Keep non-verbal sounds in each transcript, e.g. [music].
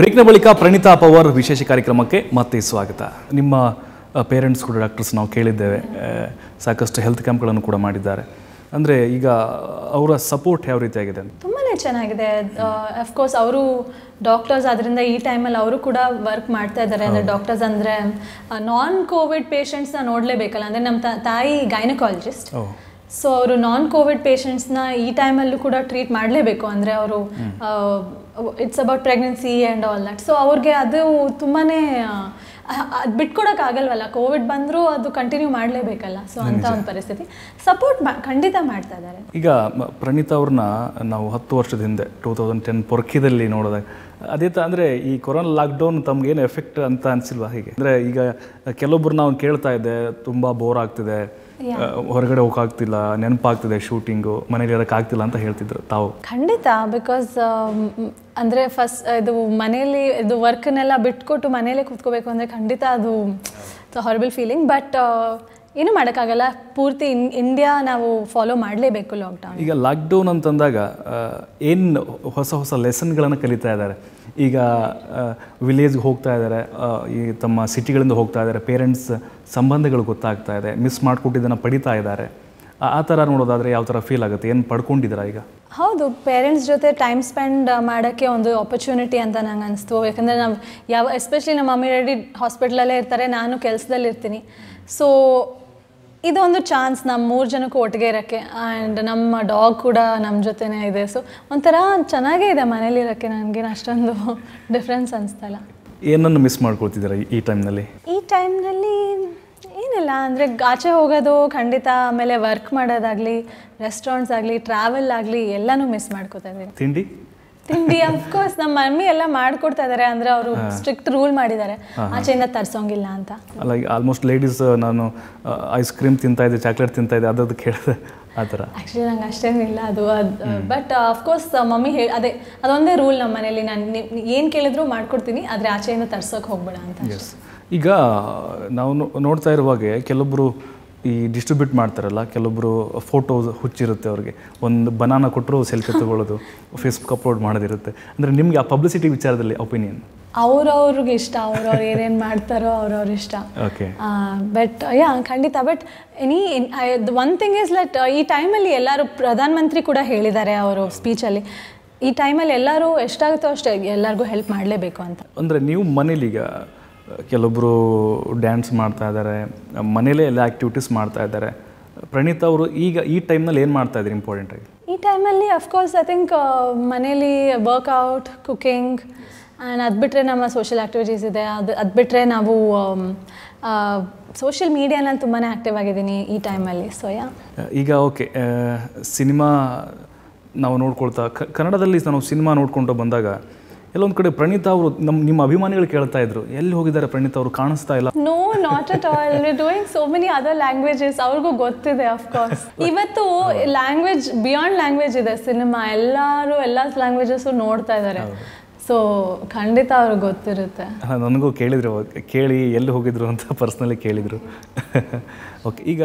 ಬ್ರೇಕ್ನ ಬಳಿಕ ಪ್ರಣೀತಾ ಪವರ್ ವಿಶೇಷ ಕಾರ್ಯಕ್ರಮಕ್ಕೆ ಮತ್ತೆ ಸ್ವಾಗತ ನಿಮ್ಮ ಪೇರೆಂಟ್ಸ್ ಕೂಡ ಡಾಕ್ಟರ್ಸ್ ನಾವು ಕೇಳಿದ್ದೇವೆ ಸಾಕಷ್ಟು ಹೆಲ್ತ್ ಕ್ಯಾಂಪ್ಗಳನ್ನು ಕೂಡ ಮಾಡಿದ್ದಾರೆ ಅಂದರೆ ಈಗ ಅವರ ಸಪೋರ್ಟ್ ಯಾವ ರೀತಿಯಾಗಿದೆ ಅಂತ ಚೆನ್ನಾಗಿದೆ ಅಫ್ಕೋರ್ಸ್ uh, ಅವರು ಡಾಕ್ಟರ್ಸ್ ಅದರಿಂದ ಈ ಟೈಮಲ್ಲಿ ಅವರು ಕೂಡ ವರ್ಕ್ ಮಾಡ್ತಾ ಇದ್ದಾರೆ ಅಂದರೆ ಡಾಕ್ಟರ್ಸ್ ಅಂದರೆ ನಾನ್ uh, ಕೋವಿಡ್ ಪೇಷಂಟ್ಸ್ನ ನೋಡಲೇಬೇಕಲ್ಲ ಅಂದರೆ ನಮ್ಮ ತಾಯಿ ಗೈನಕಾಲಜಿಸ್ಟ್ ಸೊ ಅವರು ನಾನ್ ಕೋವಿಡ್ ಪೇಷಂಟ್ಸ್ನ ಈ ಟೈಮಲ್ಲೂ ಕೂಡ ಟ್ರೀಟ್ ಮಾಡಲೇಬೇಕು ಅಂದರೆ ಅವರು it's about pregnancy and all that so ಅವ್ರಿಗೆ ಅದು ತುಂಬಾ uh, ಅದು ಆಗಲ್ವಲ್ಲ ಕೋವಿಡ್ ಬಂದರೂ ಅದು ಕಂಟಿನ್ಯೂ ಮಾಡಲೇಬೇಕಲ್ಲ ಸೊ ಅಂತ ಒಂದು ಪರಿಸ್ಥಿತಿ ಸಪೋರ್ಟ್ ಖಂಡಿತ ಮಾಡ್ತಾ ಇದ್ದಾರೆ ಈಗ ಪ್ರಣೀತ ಅವ್ರನ್ನ ನಾವು ಹತ್ತು ವರ್ಷದ ಹಿಂದೆ ಟೂ ತೌಸಂಡ್ ಟೆನ್ ಪೊರ್ಕಿದಲ್ಲಿ ನೋಡಿದಾಗ ಅದೇ ತ ಅಂದರೆ ಈ ಕೊರೋನಾ ಲಾಕ್ಡೌನ್ ತಮಗೇನು ಎಫೆಕ್ಟ್ ಅಂತ ಅನ್ಸಿಲ್ವಾ ಹೀಗೆ ಅಂದರೆ ಈಗ ಕೆಲವೊಬ್ರು ನಾವು ಕೇಳ್ತಾ ಇದ್ದೆ ತುಂಬ ಬೋರ್ ಆಗ್ತಿದೆ ಹೊರಗಡೆ ಹೋಗಕ್ಕಾಗ್ತಿಲ್ಲ ನೆನಪಾಗ್ತಿದೆ ಶೂಟಿಂಗು ಮನೇಲಿ ಇರೋಕ್ಕಾಗ್ತಿಲ್ಲ ಅಂತ ಹೇಳ್ತಿದ್ರು ತಾವು ಖಂಡಿತ ಬಿಕಾಸ್ ಅಂದರೆ ಫಸ್ಟ್ ಇದು ಮನೇಲಿ ಇದು ವರ್ಕ್ನೆಲ್ಲ ಬಿಟ್ಕೊಟ್ಟು ಮನೇಲಿ ಕೂತ್ಕೋಬೇಕು ಅಂದರೆ ಖಂಡಿತ ಅದು ಹಾರಬಲ್ ಫೀಲಿಂಗ್ ಬಟ್ ಏನು ಮಾಡೋಕ್ಕಾಗಲ್ಲ ಪೂರ್ತಿ ಇನ್ ಇಂಡಿಯಾ ನಾವು ಫಾಲೋ ಮಾಡಲೇಬೇಕು ಲಾಕ್ಡೌನ್ ಈಗ ಲಾಕ್ಡೌನ್ ಅಂತಂದಾಗ ಏನು ಹೊಸ ಹೊಸ ಲೆಸನ್ಗಳನ್ನು ಕಲಿತಾ ಇದ್ದಾರೆ ಈಗ ವಿಲೇಜ್ಗೆ ಹೋಗ್ತಾ ಇದ್ದಾರೆ ಈ ತಮ್ಮ ಸಿಟಿಗಳಿಂದ ಹೋಗ್ತಾ ಇದ್ದಾರೆ ಪೇರೆಂಟ್ಸ್ ಸಂಬಂಧಗಳು ಗೊತ್ತಾಗ್ತಾ ಇದೆ ಮಿಸ್ ಮಾಡಿಕೊಟ್ಟಿದ್ದನ್ನು ಪಡಿತಾ ಇದ್ದಾರೆ ಆ ಥರ ನೋಡೋದಾದರೆ ಯಾವ ಥರ ಫೀಲ್ ಆಗುತ್ತೆ ಏನು ಪಡ್ಕೊಂಡಿದ್ದೀರಾ ಈಗ ಹೌದು ಪೇರೆಂಟ್ಸ್ ಜೊತೆ ಟೈಮ್ ಸ್ಪೆಂಡ್ ಮಾಡೋಕ್ಕೆ ಒಂದು ಆಪರ್ಚುನಿಟಿ ಅಂತ ನಂಗೆ ಅನಿಸ್ತು ಯಾಕಂದರೆ ನಾವು ಯಾವ ಎಸ್ಪೆಷಲಿ ನಮ್ಮ ಮಮ್ಮಿ ಡ್ಯಾಡಿ ಹಾಸ್ಪಿಟ್ಲಲ್ಲೇ ಇರ್ತಾರೆ ನಾನು ಕೆಲಸದಲ್ಲಿ ಇರ್ತೀನಿ ಸೊ ಇದೊಂದು ಚಾನ್ಸ್ ನಮ್ಮ ಮೂರು ಜನಕ್ಕೂ ಒಟ್ಟಿಗೆ ಇರೋಕ್ಕೆ ಆ್ಯಂಡ್ ನಮ್ಮ ಡಾಗ್ ಕೂಡ ನಮ್ಮ ಜೊತೆನೇ ಇದೆ ಸೊ ಒಂಥರ ಚೆನ್ನಾಗೇ ಇದೆ ಮನೇಲಿ ಇರೋಕ್ಕೆ ನನಗೇನು ಅಷ್ಟೊಂದು ಡಿಫ್ರೆನ್ಸ್ [laughs] ಅನಿಸ್ತಲ್ಲ ಏನನ್ನು ಮಿಸ್ ಮಾಡ್ಕೊಳ್ತಿದ್ದೀರಾ ಈ ಟೈಮ್ನಲ್ಲಿ ಈ ಟೈಮ್ನಲ್ಲಿ ಏನಿಲ್ಲ ಅಂದರೆ ಆಚೆ ಹೋಗೋದು ಖಂಡಿತ ಆಮೇಲೆ ವರ್ಕ್ ಮಾಡೋದಾಗಲಿ ರೆಸ್ಟೋರೆಂಟ್ಸ್ ಆಗಲಿ ಟ್ರಾವೆಲ್ ಆಗಲಿ ಎಲ್ಲನೂ ಮಿಸ್ ಮಾಡ್ಕೋತಾ ಇದ್ದೀನಿ ತಿಂಡಿ ತಿಂಡಿ ಅಫ್ಕೋರ್ಸ್ ನಮ್ಮ ಮಮ್ಮಿ ಎಲ್ಲ ಮಾಡ್ಕೊಡ್ತಾ ಇದ್ದಾರೆ ಅಂದ್ರೆ ಅವರು ಸ್ಟ್ರಿಕ್ಟ್ ರೂಲ್ ಮಾಡಿದ್ದಾರೆ ಆಚೆಯಿಂದ ತರ್ಸೋಂಗಿಲ್ಲ ಅಂತ ಲೈಕ್ ಆಲ್ಮೋಸ್ಟ್ ಲೇಡೀಸ್ ನಾನು ಐಸ್ uh, ಕ್ರೀಮ್ ತಿಂತಾ ಇದ್ದೆ ಚಾಕ್ಲೇಟ್ ತಿಂತಾ ಇದ್ದೆ ಅದದ್ದು ಕೇಳಿದೆ ಆತರ ಥರ ಆ್ಯಕ್ಚುಲಿ ನಂಗೆ ಅಷ್ಟೇನಿಲ್ಲ ಅದು ಬಟ್ ಬಟ್ ಕೋರ್ಸ್ ಮಮ್ಮಿ ಹೇಳಿ ಅದೇ ಅದೊಂದೇ ರೂಲ್ ನಮ್ಮ ಮನೇಲಿ ನಾನು ಏನು ಕೇಳಿದ್ರು ಮಾಡ್ಕೊಡ್ತೀನಿ ಆದರೆ ಆಚೆಯಿಂದ ತರ್ಸೋಕೆ ಹೋಗ್ಬೇಡ ಅಂತ ಈಗ ನಾವು ನೋಡ್ತಾ ಇರುವಾಗೆ ಕೆಲವೊಬ್ಬರು ಈ ಡಿಸ್ಟ್ರಿಬ್ಯೂಟ್ ಮಾಡ್ತಾರಲ್ಲ ಕೆಲವೊಬ್ಬರು ಫೋಟೋಸ್ ಹುಚ್ಚಿರುತ್ತೆ ಅವ್ರಿಗೆ ಒಂದು ಬನಾನ ಕೊಟ್ಟರು ಸೆಲ್ಫಿ ತಗೊಳ್ಳೋದು ಫೇಸ್ಬುಕ್ ಅಪ್ಲೋಡ್ ಮಾಡೋದಿರುತ್ತೆ ಅಂದರೆ ನಿಮಗೆ ಆ ಪಬ್ಲಿಸಿಟಿ ವಿಚಾರದಲ್ಲಿ ಒಪಿನಿಯನ್ ಅವ್ರವ್ರಿಗೆ ಇಷ್ಟ ಅವ್ರವ್ರು ಏನೇನು ಮಾಡ್ತಾರೋ ಅವ್ರವ್ರ ಇಷ್ಟ ಓಕೆ ಬಟ್ ಯಾ ಖಂಡಿತ but any one thing is lot ಈ ಟೈಮಲ್ಲಿ ಎಲ್ಲರೂ ಪ್ರಧಾನಮಂತ್ರಿ ಕೂಡ ಹೇಳಿದ್ದಾರೆ ಅವರು ಸ್ಪೀಚಲ್ಲಿ ಈ ಟೈಮಲ್ಲಿ ಎಲ್ಲರೂ ಎಷ್ಟಾಗುತ್ತೋ ಅಷ್ಟೇ ಎಲ್ಲರಿಗೂ ಹೆಲ್ಪ್ ಮಾಡಲೇಬೇಕು ಅಂತ ಅಂದರೆ ನೀವು ಮನೇಲಿ ಈಗ ಕೆಲವೊಬ್ಬರು ಡ್ಯಾನ್ಸ್ ಮಾಡ್ತಾ ಇದ್ದಾರೆ ಮನೇಲೇ ಎಲ್ಲ ಆ್ಯಕ್ಟಿವಿಟೀಸ್ ಮಾಡ್ತಾ ಇದ್ದಾರೆ ಪ್ರಣೀತ್ ಅವರು ಈಗ ಈ ಟೈಮ್ನಲ್ಲಿ ಏನು ಮಾಡ್ತಾ ಇಂಪಾರ್ಟೆಂಟ್ ಆಗಿ ಈ ಟೈಮಲ್ಲಿ ಅಫ್ಕೋರ್ಸ್ ಐ ಥಿಂಕ್ ಮನೇಲಿ ವರ್ಕೌಟ್ ಕುಕಿಂಗ್ ಆ್ಯಂಡ್ ಅದು ಬಿಟ್ಟರೆ ನಮ್ಮ ಸೋಷಿಯಲ್ ಆ್ಯಕ್ಟಿವಿಟೀಸ್ ಇದೆ ಅದು ಅದು ಬಿಟ್ಟರೆ ನಾವು ಸೋಷಿಯಲ್ ಮೀಡಿಯಾನಲ್ಲಿ ತುಂಬಾ ಆ್ಯಕ್ಟಿವ್ ಆಗಿದ್ದೀನಿ ಈ ಟೈಮಲ್ಲಿ ಸೊ ಯಾ ಈಗ ಓಕೆ ಸಿನಿಮಾ ನಾವು ನೋಡ್ಕೊಳ್ತಾ ಕನ್ನಡದಲ್ಲಿ ನಾವು ಸಿನಿಮಾ ನೋಡ್ಕೊಂಡು ಬಂದಾಗ ಎಲ್ಲೊಂದು ಕಡೆ ಪ್ರಣೀತ ಅವರು ನಮ್ಮ ನಿಮ್ಮ ಅಭಿಮಾನಿಗಳು ಕೇಳ್ತಾ ಇದ್ರು ಎಲ್ಲಿ ಹೋಗಿದ್ದಾರೆ ಪ್ರಣೀತ ಅವರು ಕಾಣಿಸ್ತಾ ಇಲ್ಲ no not at all doing so many other languages ಅವ್ರಿಗೂ ಗೊತ್ತಿದೆ ಆಫ್ ಕೋರ್ಸ್ [laughs] ಇವತ್ತು ಲ್ಯಾಂಗ್ವೇಜ್ ಬಿಯಾಂಡ್ ಲ್ಯಾಂಗ್ವೇಜ್ ಇದೆ ಸಿನಿಮಾ ಎಲ್ಲಾರು ಎಲ್ಲ ಲ್ಯಾಂಗ್ವೇಜಸ್ ನೋಡ್ತಾ ಇದ್ದಾರೆ ಸೊ ಖಂಡಿತ ಅವ್ರಿಗೆ ಗೊತ್ತಿರುತ್ತೆ ನನಗೂ ಕೇಳಿದ್ರು ಕೇಳಿ ಎಲ್ಲಿ ಹೋಗಿದ್ರು ಅಂತ ಪರ್ಸನಲಿ ಕೇಳಿದ್ರು ಓಕೆ [laughs] ಈಗ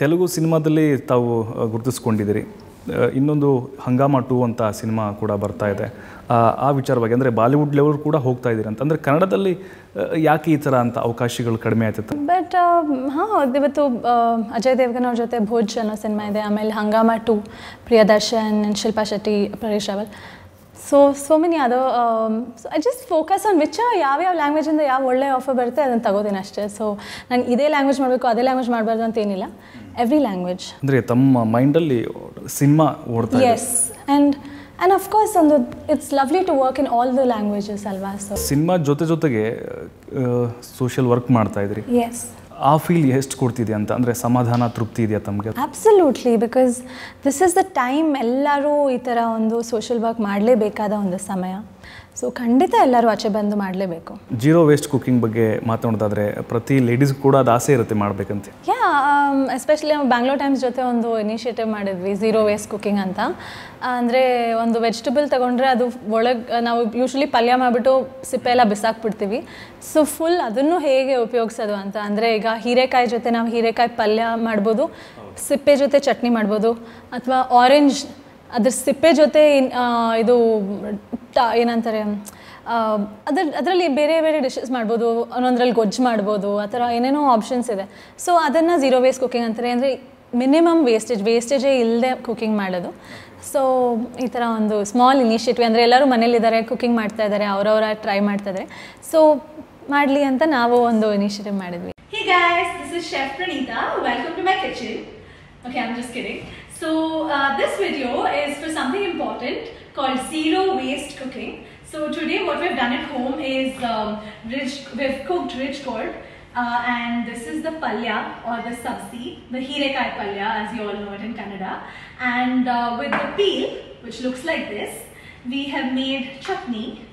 ತೆಲುಗು ಸಿನಿಮಾದಲ್ಲಿ ತಾವು ಗುರುತಿಸ್ಕೊಂಡಿದ್ದೀರಿ ಇನ್ನೊಂದು ಹಂಗಾಮ ಟೂ ಅಂತ ಸಿನಿಮಾ ಕೂಡ ಬರ್ತಾ ಇದೆ ಆ ವಿಚಾರವಾಗಿ ಅಂದರೆ ಬಾಲಿವುಡ್ ಲೆವೆಲ್ ಕೂಡ ಹೋಗ್ತಾ ಇದ್ದೀರಿ ಅಂತ ಅಂದರೆ ಕನ್ನಡದಲ್ಲಿ ಯಾಕೆ ಈ ಥರ ಅಂತ ಅವಕಾಶಗಳು ಕಡಿಮೆ ಆಯ್ತಿತ್ತು ಬಟ್ ಹಾಂ ಇವತ್ತು ಅಜಯ್ ದೇವಗನ್ ಅವ್ರ ಜೊತೆ ಭೋಜ್ ಅನ್ನೋ ಸಿನಿಮಾ ಇದೆ ಆಮೇಲೆ Hungama two Priyadarshan Shilpa Shetty Paresh Rawal so so many ಅದು so I just focus on which ಯಾವ್ಯಾವ ಲ್ಯಾಂಗ್ವೇಜಿಂದ ಯಾವ ಒಳ್ಳೆ ಆಫರ್ ಬರುತ್ತೆ ಅದನ್ನು ತಗೋತೀನಿ ಅಷ್ಟೇ ಸೊ ನಾನು ಇದೇ ಲ್ಯಾಂಗ್ವೇಜ್ ಮಾಡಬೇಕು ಅದೇ ಲ್ಯಾಂಗ್ವೇಜ್ ಮಾಡಬಾರ್ದು ಅಂತ ಏನಿಲ್ಲ ಎವ್ರಿ ಲ್ಯಾಂಗ್ವೇಜ್ ಅಂದರೆ ತಮ್ಮ ಮೈಂಡಲ್ಲಿ ಸಿನಿಮಾ ಓಡ್ತಾ ಎಸ್ ಆ್ಯಂಡ್ ಆ್ಯಂಡ್ ಅಫ್ಕೋರ್ಸ್ ಒಂದು it's lovely to work in all the languages ಅಲ್ವಾ ಸೊ ಸಿನಿಮಾ ಜೊತೆ ಜೊತೆಗೆ ಸೋಷಿಯಲ್ ವರ್ಕ್ ಮಾಡ್ತಾ ಇದ್ರಿ ಎಸ್ ಆ ಫೀಲ್ ಎಷ್ಟು ಕೊಡ್ತಿದೆ ಅಂತ ಅಂದರೆ ಸಮಾಧಾನ ತೃಪ್ತಿ ಇದೆಯಾ ತಮಗೆ absolutely because this is the time ಎಲ್ಲರೂ ಈ ಥರ ಒಂದು ಸೋಷಲ್ ವರ್ಕ್ ಮಾಡಲೇಬೇಕಾದ ಒಂದು ಸಮಯ ಸೊ ಖಂಡಿತ ಎಲ್ಲರೂ ಆಚೆ ಬಂದು ಮಾಡಲೇಬೇಕು ಜೀರೋ ವೇಸ್ಟ್ ಕುಕಿಂಗ್ ಬಗ್ಗೆ ಮಾತಾಡೋದಾದ್ರೆ ಪ್ರತಿ ಲೇಡೀಸ್ ಕೂಡ ಅದು ಆಸೆ ಇರುತ್ತೆ ಮಾಡಬೇಕಂತೆ ಯಾ ಎಸ್ಪೆಷಲಿ ಬ್ಯಾಂಗ್ಳೂರ್ ಟೈಮ್ಸ್ ಜೊತೆ ಒಂದು ಇನಿಷಿಯೇಟಿವ್ ಮಾಡಿದ್ವಿ ಜೀರೋ ವೇಸ್ಟ್ ಕುಕ್ಕಿಂಗ್ ಅಂತ ಅಂದರೆ ಒಂದು ವೆಜಿಟೇಬಲ್ ತಗೊಂಡ್ರೆ ಅದು ಒಳಗೆ ನಾವು ಯೂಶ್ವಲಿ ಪಲ್ಯ ಮಾಡಿಬಿಟ್ಟು ಸಿಪ್ಪೆ ಎಲ್ಲ ಬಿಸಾಕ್ಬಿಡ್ತೀವಿ ಸೊ ಫುಲ್ ಅದನ್ನು ಹೇಗೆ ಉಪಯೋಗಿಸೋದು ಅಂತ ಅಂದರೆ ಈಗ ಹೀರೆಕಾಯಿ ಜೊತೆ ನಾವು ಹೀರೆಕಾಯಿ ಪಲ್ಯ ಮಾಡ್ಬೋದು ಸಿಪ್ಪೆ ಜೊತೆ ಚಟ್ನಿ ಮಾಡ್ಬೋದು ಅಥವಾ ಆರೆಂಜ್ ಅದ್ರ ಸಿಪ್ಪೆ ಜೊತೆ ಇದು ಏನಂತಾರೆ ಅದ್ರ ಅದರಲ್ಲಿ ಬೇರೆ ಬೇರೆ ಡಿಶಸ್ ಮಾಡ್ಬೋದು ಒಂದೊಂದ್ರಲ್ಲಿ ಗೊಜ್ಜು ಮಾಡ್ಬೋದು ಆ ಥರ ಏನೇನೋ ಆಪ್ಷನ್ಸ್ ಇದೆ ಸೊ ಅದನ್ನು ಝೀರೋ ವೇಸ್ಟ್ ಕುಕಿಂಗ್ ಅಂತಾರೆ ಅಂದರೆ ಮಿನಿಮಮ್ ವೇಸ್ಟೇಜ್ ವೇಸ್ಟೇಜೇ ಇಲ್ಲದೆ ಕುಕಿಂಗ್ ಮಾಡೋದು ಸೊ ಈ ಥರ ಒಂದು ಸ್ಮಾಲ್ ಇನಿಷಿಯೇಟಿವ್ ಅಂದರೆ ಎಲ್ಲರೂ ಮನೇಲಿದ್ದಾರೆ ಕುಕ್ಕಿಂಗ್ ಮಾಡ್ತಾ ಇದ್ದಾರೆ ಅವರವರ ಟ್ರೈ ಮಾಡ್ತಾ ಇದ್ದಾರೆ ಸೊ ಮಾಡಲಿ ಅಂತ ನಾವು ಒಂದು ಇನಿಷಿಯೇಟಿವ್ ಮಾಡಿದ್ವಿ ಹೀಗೆ Praneetha welcome to my kitchen okay am kidding So uh, this video is for something important called zero waste cooking. So today what we've done at home is um, rich, we've cooked rich gourd uh, and this is the palya or the sabzi, the hirekai palya as you all know it in Canada. And uh, with the peel, which looks like this, we have made chutney,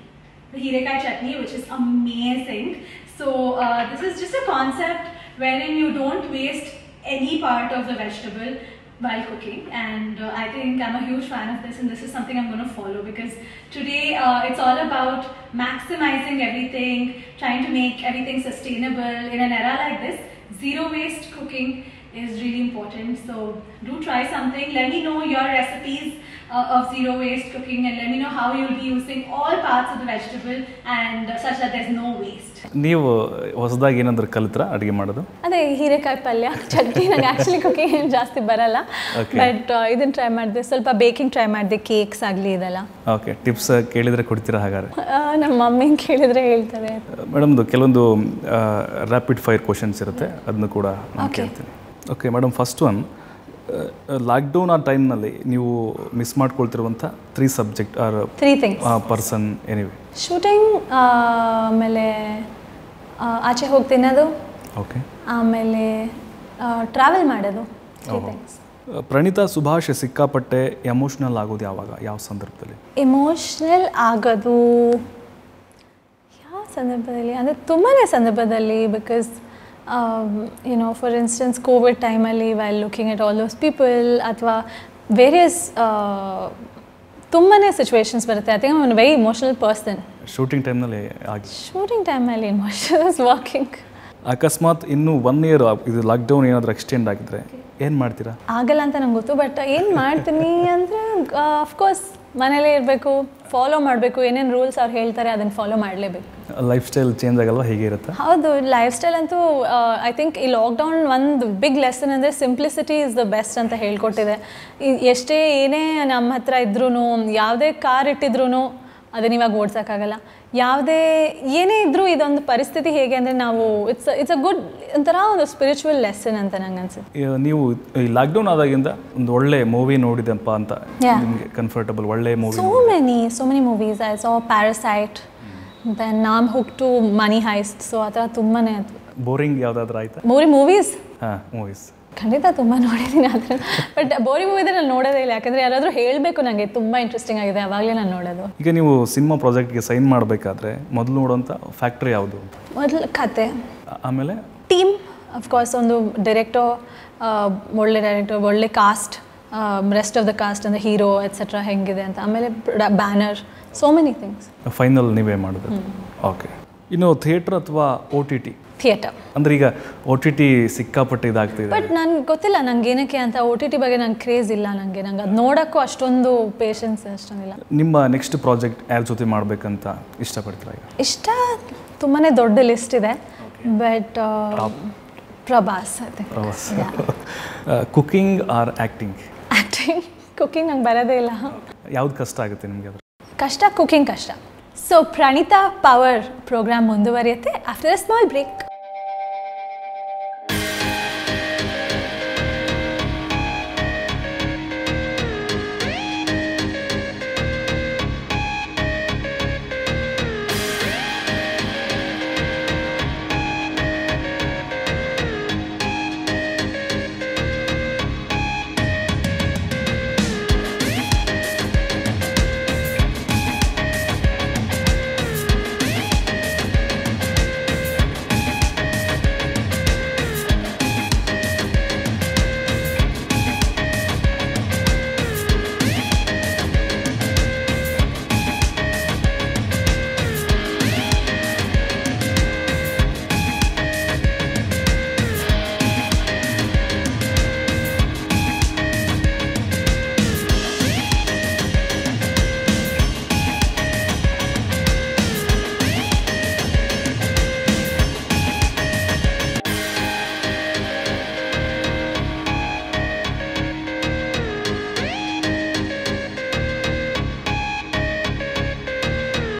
the hirekai chutney which is amazing. So uh, this is just a concept wherein you don't waste any part of the vegetable while cooking and uh, I think I'm a huge fan of this and this is something I'm going to follow because today uh, it's all about maximizing everything, trying to make everything sustainable in an era like this. Zero waste cooking is really important. So do try something. Let me know your recipes uh, of zero waste cooking and let me know how you'll be using all parts of the vegetable and uh, such that there's no waste. ನೀವು ಹೊಸದಾಗಿ ಏನಾದರೂ ಕಲಿತ್ರ ಅಡುಗೆ ಮಾಡೋದು ಅದೇ ಹೀರೆಕಾಯಿ ಪಲ್ಯ ಚಟ್ನಿ ನಂಗೆ actually cooking ಏನು ಜಾಸ್ತಿ ಬರಲ್ಲ ಬಟ್ uh, ಇದನ್ನು ಟ್ರೈ ಮಾಡಿದೆ ಸ್ವಲ್ಪ ಬೇಕಿಂಗ್ ಟ್ರೈ ಮಾಡಿದೆ ಕೇಕ್ಸ್ ಆಗಲಿ ಇದೆಲ್ಲ ಓಕೆ ಟಿಪ್ಸ್ ಕೇಳಿದರೆ ಕೊಡ್ತೀರಾ ಹಾಗಾದ್ರೆ [laughs] ನಮ್ಮ ಮಮ್ಮಿ ಕೇಳಿದರೆ ಹೇಳ್ತಾರೆ ಮೇಡಮ್ದು ಕೆಲವೊಂದು ರ್ಯಾಪಿಡ್ ಫೈರ್ ಕ್ವಶನ್ಸ್ ಇರುತ್ತೆ ಅದನ್ನು ಕೂಡ ನಾನು ಕೇಳ್ತೀನಿ okay madam first one lockdown ಆ ಟೈಮ್ನಲ್ಲಿ ನೀವು ಮಿಸ್ ಮಾಡ್ಕೊಳ್ತಿರುವಂಥ three subject or three things person anyway shooting ಆಮೇಲೆ ಆಚೆ ಹೋಗಿ ತಿನ್ನೋದು ಓಕೆ ಆಮೇಲೆ ಟ್ರಾವೆಲ್ ಮಾಡೋದು uh, ಪ್ರಣಿತಾ ಸುಭಾಷ್ ಸಿಕ್ಕಾಪಟ್ಟೆ ಎಮೋಷ್ನಲ್ ಆಗೋದು ಯಾವಾಗ ಯಾವ ಸಂದರ್ಭದಲ್ಲಿ ಎಮೋಷ್ನಲ್ ಆಗೋದು ಯಾವ ಸಂದರ್ಭದಲ್ಲಿ ಅಂದರೆ ತುಂಬಾ ಸಂದರ್ಭದಲ್ಲಿ because um, you know for instance COVID timely while looking at all those ಅಥವಾ ವೇರಿಯಸ್ ತುಂಬಾ ಸಿಚುವೇಶನ್ಸ್ ಬರುತ್ತೆ I think I very emotional person shooting ಟೈಮ್ನಲ್ಲಿ ಆಗಿ ಶೂಟಿಂಗ್ ಟೈಮಲ್ಲಿ ಇಮೋಷನಲ್ಸ್ ವಾಕಿಂಗ್ ಅಕಸ್ಮಾತ್ ಇನ್ನೂ ಒನ್ ಇಯರ್ ಇದು ಲಾಕ್ಡೌನ್ ಏನಾದರೂ ಎಕ್ಸ್ಟೆಂಡ್ ಆಗಿದ್ರೆ ಏನು ಮಾಡ್ತೀರಾ ಆಗಲ್ಲ ಅಂತ ನಂಗೆ ಗೊತ್ತು ಬಟ್ ಏನು ಮಾಡ್ತೀನಿ ಅಂದರೆ ಅಫ್ಕೋರ್ಸ್ ಮನೇಲಿ ಇರಬೇಕು ಫಾಲೋ ಮಾಡಬೇಕು ಏನೇನು ರೂಲ್ಸ್ ಅವ್ರು ಹೇಳ್ತಾರೆ ಅದನ್ನು ಫಾಲೋ ಮಾಡಲೇಬೇಕು ಲೈಫ್ ಸ್ಟೈಲ್ ಚೇಂಜ್ ಆಗಲ್ವ ಹೇಗೆ ಇರುತ್ತೆ ಹೌದು ಲೈಫ್ ಸ್ಟೈಲ್ ಅಂತೂ ಐ ಥಿಂಕ್ ಈ ಲಾಕ್ಡೌನ್ ಒಂದು ಬಿಗ್ ಲೆಸನ್ ಅಂದರೆ ಸಿಂಪ್ಲಿಸಿಟಿ ಇಸ್ ದ ಬೆಸ್ಟ್ ಅಂತ ಹೇಳ್ಕೊಟ್ಟಿದೆ ಎಷ್ಟೇ ಏನೇ ನಮ್ಮ ಹತ್ರ ಇದ್ರೂ ಯಾವುದೇ ಕಾರ್ ಇಟ್ಟಿದ್ರು ಅದನ್ನ ಇವಾಗ ಓಡ್ಸೋಕ್ಕಾಗಲ್ಲ ಯಾವುದೇ ಏನೇ ಇದ್ದರೂ ಇದೊಂದು ಪರಿಸ್ಥಿತಿ ಹೇಗೆ ಅಂದರೆ ನಾವು ಇಟ್ಸ್ ಇಟ್ಸ್ ಅ ಗುಡ್ ಒಂಥರ ಒಂದು ಸ್ಪಿರಿಚುವಲ್ ಲೆಸನ್ ಅಂತ ನಂಗೆ ಅನ್ಸುತ್ತೆ ನೀವು ಈ ಲಾಕ್ಡೌನ್ ಆದಾಗಿಂದ ಒಂದು ಒಳ್ಳೆ ಮೂವಿ ನೋಡಿದಪ್ಪ ಅಂತ ನಿಮಗೆ ಕನ್ಫರ್ಟಬಲ್ ಒಳ್ಳೆ movie so many so many movies I saw Parasite then ನಾಮ್ ಹುಕ್ ಟು ಮನಿ ಹೈಸ್ಟ್ ಸೊ ಆ ಥರ ತುಂಬಾ ಬೋರಿಂಗ್ ಯಾವುದಾದ್ರೂ ಆಯ್ತಾ ಬೋರಿಂಗ್ ಮೂವೀಸ್ ಹಾಂ ಮೂವೀಸ್ ಖಂಡಿತ ತುಂಬ ನೋಡಿದ್ದೀನಿ ಆದರೆ ಬಟ್ ಬೋರಿ ಮೂವಿದೆ ನಾನು ನೋಡೋದೇ ಇಲ್ಲ ಯಾಕಂದರೆ ಯಾರಾದರೂ ಹೇಳಬೇಕು ನನಗೆ ತುಂಬ ಇಂಟ್ರೆಸ್ಟಿಂಗ್ ಆಗಿದೆ ಆವಾಗಲೇ ನಾನು ನೋಡೋದು ಈಗ ನೀವು ಸಿನಿಮಾ ಪ್ರಾಜೆಕ್ಟ್ಗೆ ಸೈನ್ ಮಾಡಬೇಕಾದ್ರೆ ಮೊದಲು ನೋಡೋಂಥ ಫ್ಯಾಕ್ಟ್ರಿ ಯಾವುದು ಮೊದಲು ಕತೆ ಆಮೇಲೆ ಟೀಮ್ ಅಫ್ಕೋರ್ಸ್ ಒಂದು ಡೈರೆಕ್ಟೋ ಒಳ್ಳೆ ಡೈರೆಕ್ಟರ್ ಒಳ್ಳೆ cast rest of the cast ಅಂದರೆ ಹೀರೋ ಎಕ್ಸೆಟ್ರಾ ಹೆಂಗಿದೆ ಅಂತ ಆಮೇಲೆ banner so many things final ನೀವೇ ಮಾಡಬೇಕು ಓಕೆ ಇನ್ನು ಥಿಯೇಟರ್ ಅಥವಾ ಓ ಟಿ ಟಿ ಥಿಯೇಟರ್ ಅಂದ್ರೆ ಈಗ ಓ ಟಿ ಟಿ ಸಿಕ್ಕಾಪಟ್ಟೆ ಇದಾಗ್ತಿದೆ ಬಟ್ ನನ್ಗೆ ಗೊತ್ತಿಲ್ಲ ನಂಗೆ ಏನಕ್ಕೆ ಅಂತ ಓ ಟಿ ಟಿ ಬಗ್ಗೆ ನಂಗೆ ಕ್ರೇಜ್ ಇಲ್ಲ ನನಗೆ ನಂಗೆ ಅದು ನೋಡೋಕ್ಕೂ ಅಷ್ಟೊಂದು ಪೇಷನ್ಸ್ ಅಷ್ಟೊಂದಿಲ್ಲ ನಿಮ್ಮ ನೆಕ್ಸ್ಟ್ ಪ್ರಾಜೆಕ್ಟ್ ಯಾರ ಜೊತೆ ಮಾಡಬೇಕಂತ ಇಷ್ಟಪಡ್ತೀರ ಈಗ ಇಷ್ಟ ತುಂಬಾ ದೊಡ್ಡ ಲಿಸ್ಟ್ ಇದೆ ಬಟ್ uh, ಪ್ರಭಾಸ್ ಅದೇ Prabhas cooking or acting acting cooking ನಂಗೆ ಬರೋದೇ ಇಲ್ಲ ಯಾವ್ದು ಕಷ್ಟ ಆಗುತ್ತೆ ನಿಮಗೆ ಕಷ್ಟ ಕುಕಿಂಗ್ ಕಷ್ಟ सो प्रणीता पवर् प्रोग्राम मुंदरते आफ्टर अ स्मा ब्रेक